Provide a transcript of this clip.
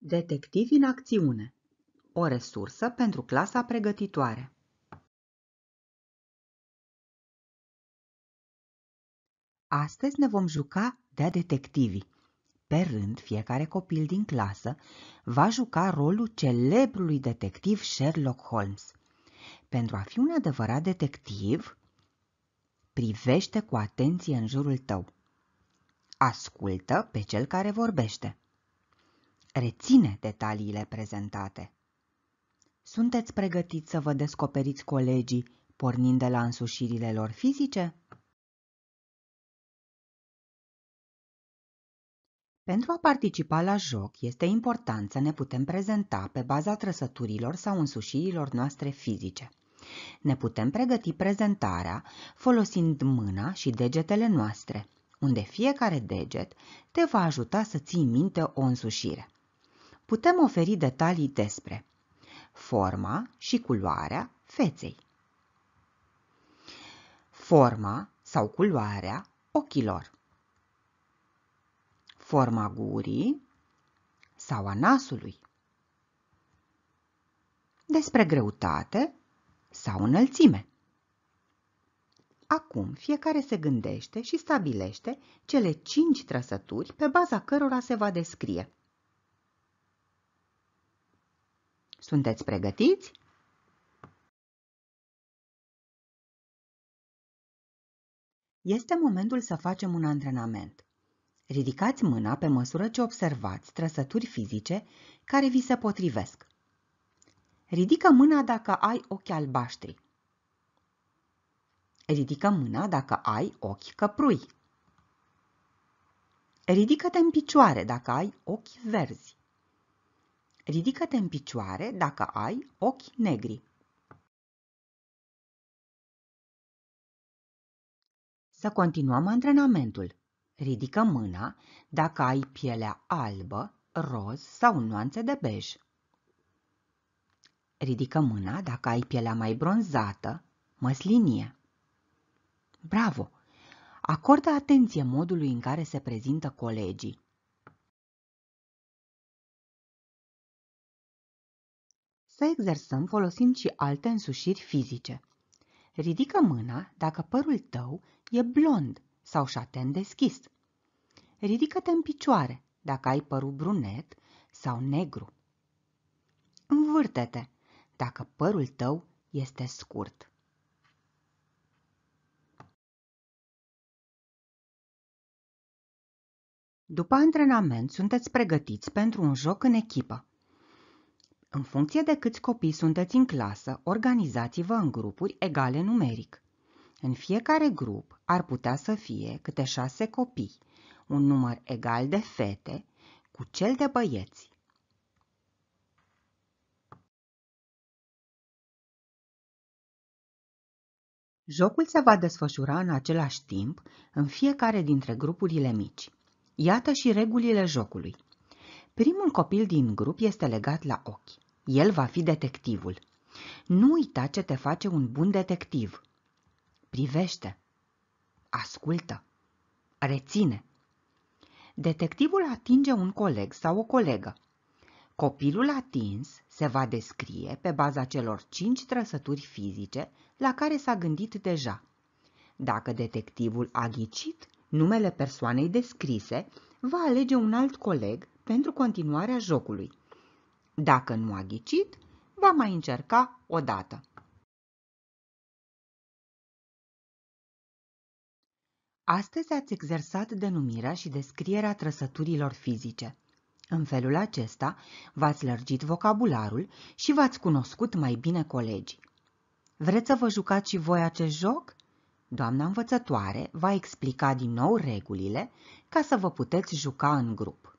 Detectivi în acțiune O resursă pentru clasa pregătitoare. Astăzi ne vom juca de detectivi. Pe rând, fiecare copil din clasă va juca rolul celebrului detectiv Sherlock Holmes. Pentru a fi un adevărat detectiv, privește cu atenție în jurul tău. Ascultă pe cel care vorbește Reține detaliile prezentate. Sunteți pregătiți să vă descoperiți colegii pornind de la însușirile lor fizice? Pentru a participa la joc, este important să ne putem prezenta pe baza trăsăturilor sau însușirilor noastre fizice. Ne putem pregăti prezentarea folosind mâna și degetele noastre, unde fiecare deget te va ajuta să ții minte o însușire putem oferi detalii despre forma și culoarea feței, forma sau culoarea ochilor, forma gurii sau a nasului, despre greutate sau înălțime. Acum fiecare se gândește și stabilește cele cinci trăsături pe baza cărora se va descrie. Sunteți pregătiți? Este momentul să facem un antrenament. Ridicați mâna pe măsură ce observați trăsături fizice care vi se potrivesc. Ridică mâna dacă ai ochi albaștri. Ridică mâna dacă ai ochi căprui. Ridică-te în picioare dacă ai ochi verzi. Ridică-te în picioare dacă ai ochi negri. Să continuăm antrenamentul. Ridică mâna dacă ai pielea albă, roz sau nuanțe de bej. Ridică mâna dacă ai pielea mai bronzată, măslinie. Bravo! Acordă atenție modului în care se prezintă colegii. Să exersăm folosind și alte însușiri fizice. Ridică mâna dacă părul tău e blond sau șaten deschis. Ridică-te în picioare dacă ai părul brunet sau negru. Învârte-te dacă părul tău este scurt. După antrenament, sunteți pregătiți pentru un joc în echipă. În funcție de câți copii sunteți în clasă, organizați-vă în grupuri egale numeric. În fiecare grup ar putea să fie câte șase copii, un număr egal de fete cu cel de băieți. Jocul se va desfășura în același timp în fiecare dintre grupurile mici. Iată și regulile jocului. Primul copil din grup este legat la ochi. El va fi detectivul. Nu uita ce te face un bun detectiv. Privește. Ascultă. Reține. Detectivul atinge un coleg sau o colegă. Copilul atins se va descrie pe baza celor cinci trăsături fizice la care s-a gândit deja. Dacă detectivul a ghicit numele persoanei descrise, va alege un alt coleg pentru continuarea jocului. Dacă nu a ghicit, va mai încerca o dată. Astăzi ați exersat denumirea și descrierea trăsăturilor fizice. În felul acesta, v-ați lărgit vocabularul și v-ați cunoscut mai bine colegii. Vreți să vă jucați și voi acest joc? Doamna învățătoare va explica din nou regulile ca să vă puteți juca în grup.